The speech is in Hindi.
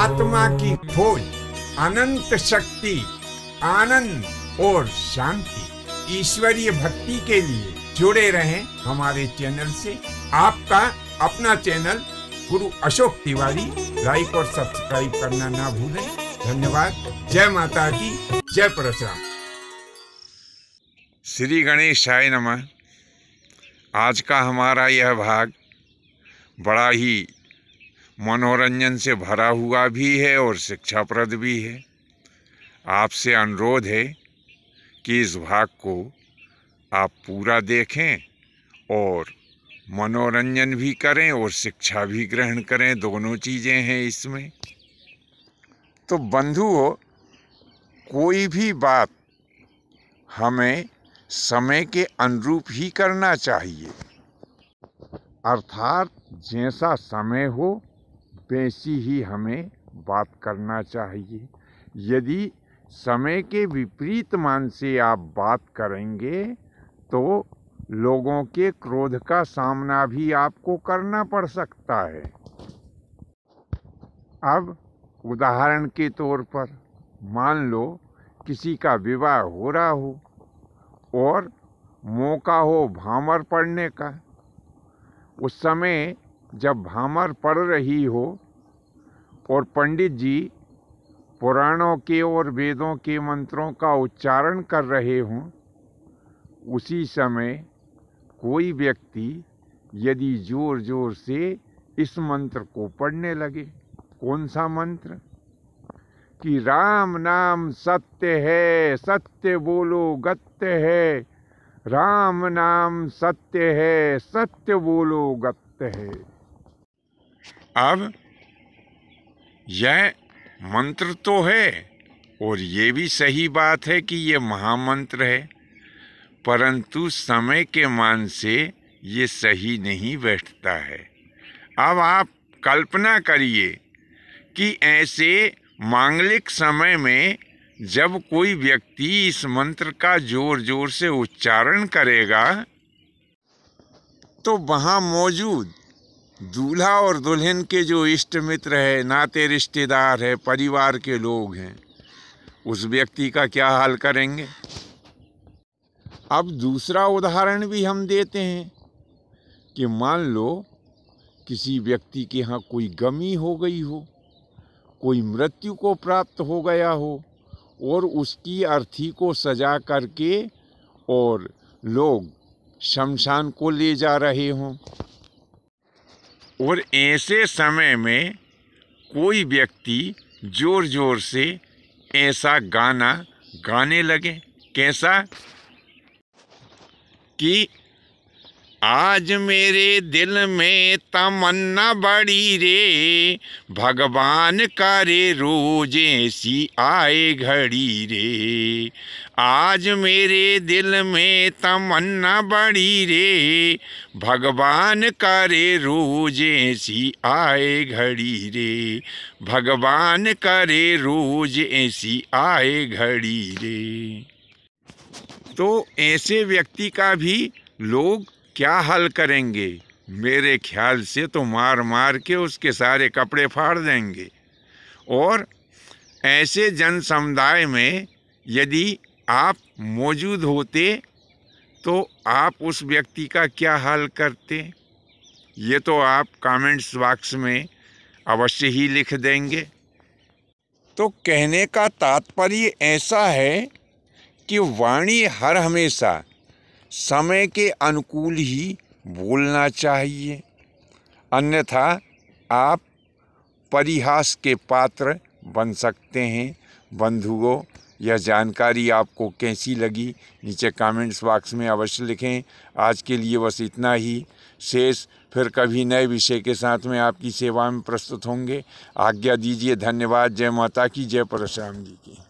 आत्मा की खोज अनंत शक्ति आनंद और शांति ईश्वरीय भक्ति के लिए जुड़े रहें हमारे चैनल से आपका अपना चैनल गुरु अशोक तिवारी लाइक और सब्सक्राइब करना ना भूलें धन्यवाद जय माता की जय प्रसाद श्री गणेश नमः आज का हमारा यह भाग बड़ा ही मनोरंजन से भरा हुआ भी है और शिक्षाप्रद भी है आपसे अनुरोध है कि इस भाग को आप पूरा देखें और मनोरंजन भी करें और शिक्षा भी ग्रहण करें दोनों चीज़ें हैं इसमें तो बंधुओं कोई भी बात हमें समय के अनुरूप ही करना चाहिए अर्थात जैसा समय हो वैसी ही हमें बात करना चाहिए यदि समय के विपरीत मान से आप बात करेंगे तो लोगों के क्रोध का सामना भी आपको करना पड़ सकता है अब उदाहरण के तौर पर मान लो किसी का विवाह हो रहा हो और मौका हो भामर पड़ने का उस समय जब भामर पड़ रही हो और पंडित जी पुराणों के और वेदों के मंत्रों का उच्चारण कर रहे हों उसी समय कोई व्यक्ति यदि जोर जोर से इस मंत्र को पढ़ने लगे कौन सा मंत्र कि राम नाम सत्य है सत्य बोलो गत्य है राम नाम सत्य है सत्य बोलो गत्य है अब यह मंत्र तो है और ये भी सही बात है कि ये महामंत्र है परंतु समय के मान से ये सही नहीं बैठता है अब आप कल्पना करिए कि ऐसे मांगलिक समय में जब कोई व्यक्ति इस मंत्र का जोर जोर से उच्चारण करेगा तो वहाँ मौजूद दूल्हा और दुल्हन के जो इष्ट मित्र है नाते रिश्तेदार है परिवार के लोग हैं उस व्यक्ति का क्या हाल करेंगे अब दूसरा उदाहरण भी हम देते हैं कि मान लो किसी व्यक्ति के यहाँ कोई गमी हो गई हो कोई मृत्यु को प्राप्त हो गया हो और उसकी अर्थी को सजा करके और लोग शमशान को ले जा रहे हों और ऐसे समय में कोई व्यक्ति ज़ोर ज़ोर से ऐसा गाना गाने लगे कैसा कि आज मेरे दिल में तमन्ना बड़ी रे भगवान करे रोज ऐसी आए घड़ी रे आज मेरे दिल में तमन्ना बड़ी रे भगवान करे रोज ऐसी आए घड़ी रे भगवान करे रोज ऐसी आए घड़ी रे तो ऐसे व्यक्ति का भी लोग क्या हल करेंगे मेरे ख्याल से तो मार मार के उसके सारे कपड़े फाड़ देंगे और ऐसे जन समुदाय में यदि आप मौजूद होते तो आप उस व्यक्ति का क्या हाल करते ये तो आप कमेंट्स बॉक्स में अवश्य ही लिख देंगे तो कहने का तात्पर्य ऐसा है कि वाणी हर हमेशा समय के अनुकूल ही बोलना चाहिए अन्यथा आप परिहास के पात्र बन सकते हैं बंधुओं यह जानकारी आपको कैसी लगी नीचे कमेंट्स बॉक्स में अवश्य लिखें आज के लिए बस इतना ही शेष फिर कभी नए विषय के साथ में आपकी सेवा में प्रस्तुत होंगे आज्ञा दीजिए धन्यवाद जय माता की जय परशुराम जी की